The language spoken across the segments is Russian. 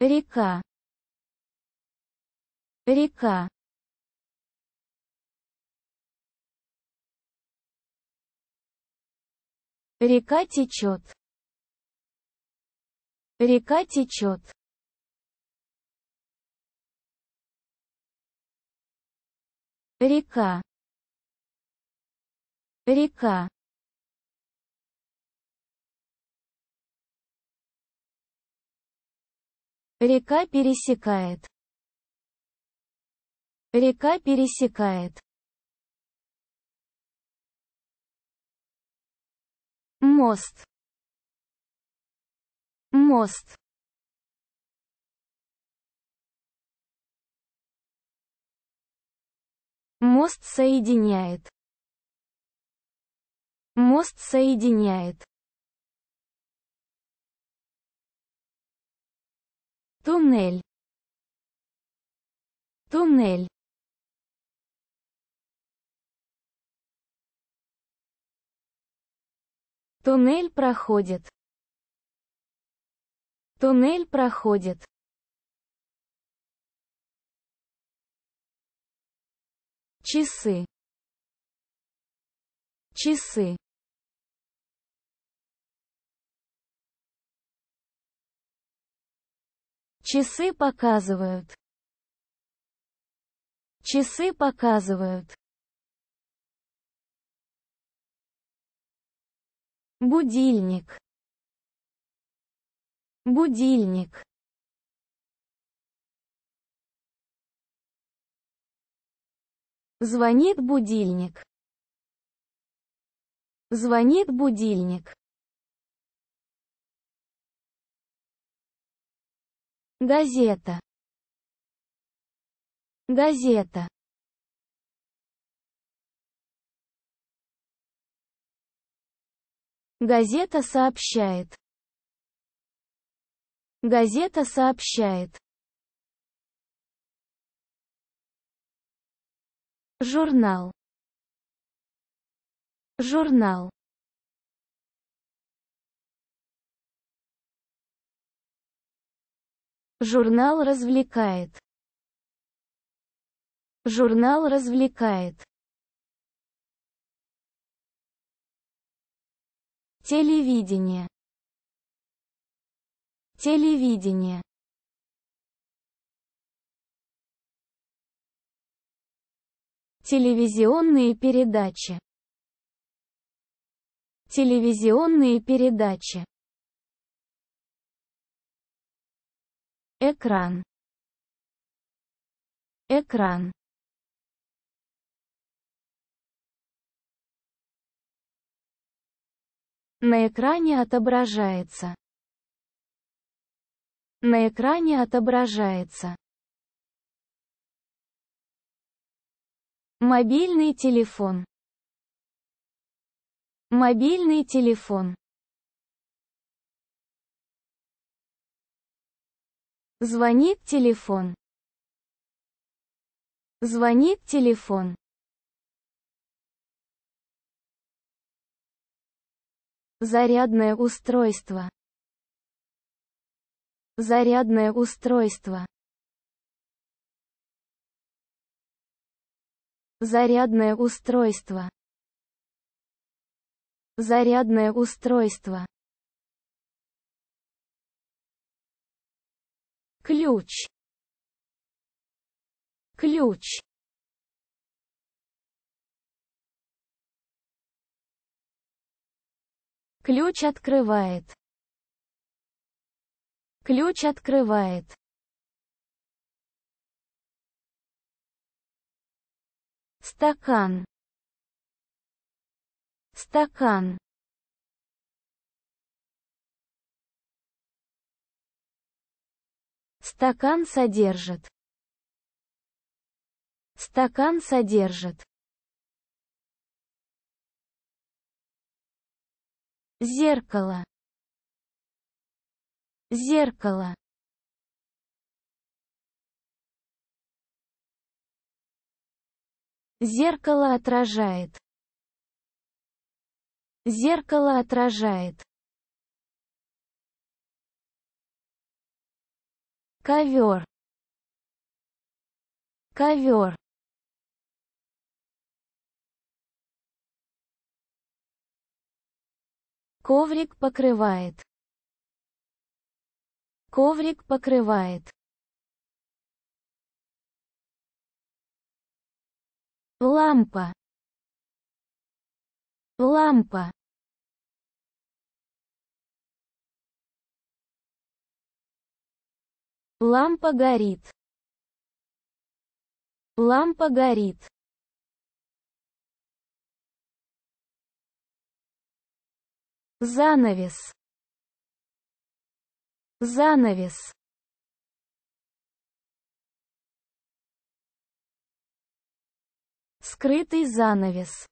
река река река течет река течет река река Река пересекает. Река пересекает. Мост. Мост. Мост соединяет. Мост соединяет. туннель туннель туннель проходит туннель проходит часы часы Часы показывают. Часы показывают. Будильник. Будильник. Звонит будильник. Звонит будильник. газета газета газета сообщает газета сообщает журнал журнал Журнал развлекает. Журнал развлекает. Телевидение. Телевидение. Телевизионные передачи. Телевизионные передачи. экран экран На экране отображается. На экране отображается. Мобильный телефон. Мобильный телефон. Звонит телефон. Звонит телефон. Зарядное устройство. Зарядное устройство. Зарядное устройство. Зарядное устройство. ключ ключ ключ открывает ключ открывает стакан стакан Стакан содержит. Стакан содержит. Зеркало. Зеркало. Зеркало отражает. Зеркало отражает. ковер ковер коврик покрывает коврик покрывает лампа лампа Лампа горит. Лампа горит. Занавес. Занавес. Скрытый занавес.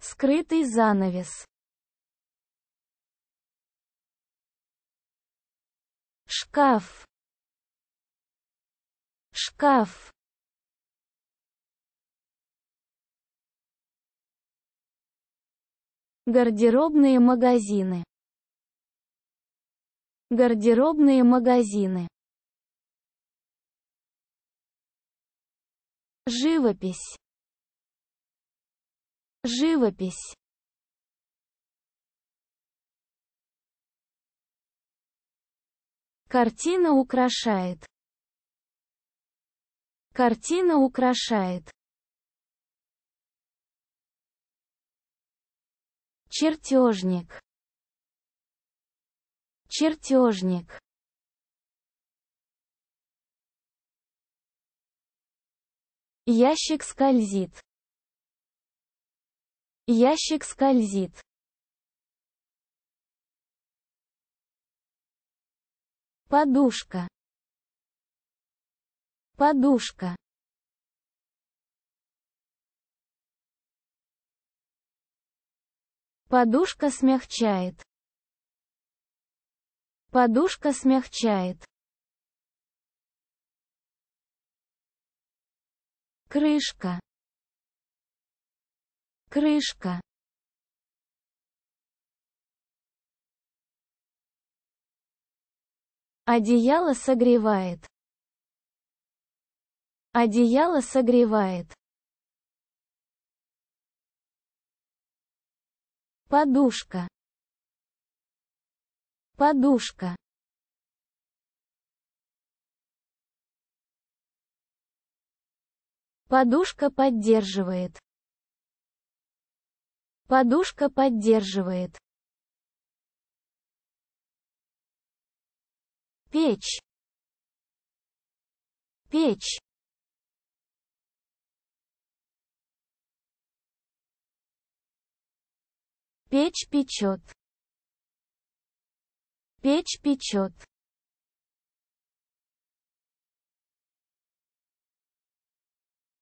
Скрытый занавес. шкаф шкаф гардеробные магазины гардеробные магазины живопись живопись Картина украшает. Картина украшает. Чертежник. Чертежник. Ящик скользит. Ящик скользит. подушка подушка подушка смягчает подушка смягчает крышка крышка Одеяло согревает. Одеяло согревает. Подушка. Подушка. Подушка поддерживает. Подушка поддерживает. печь печь печь печет печь печет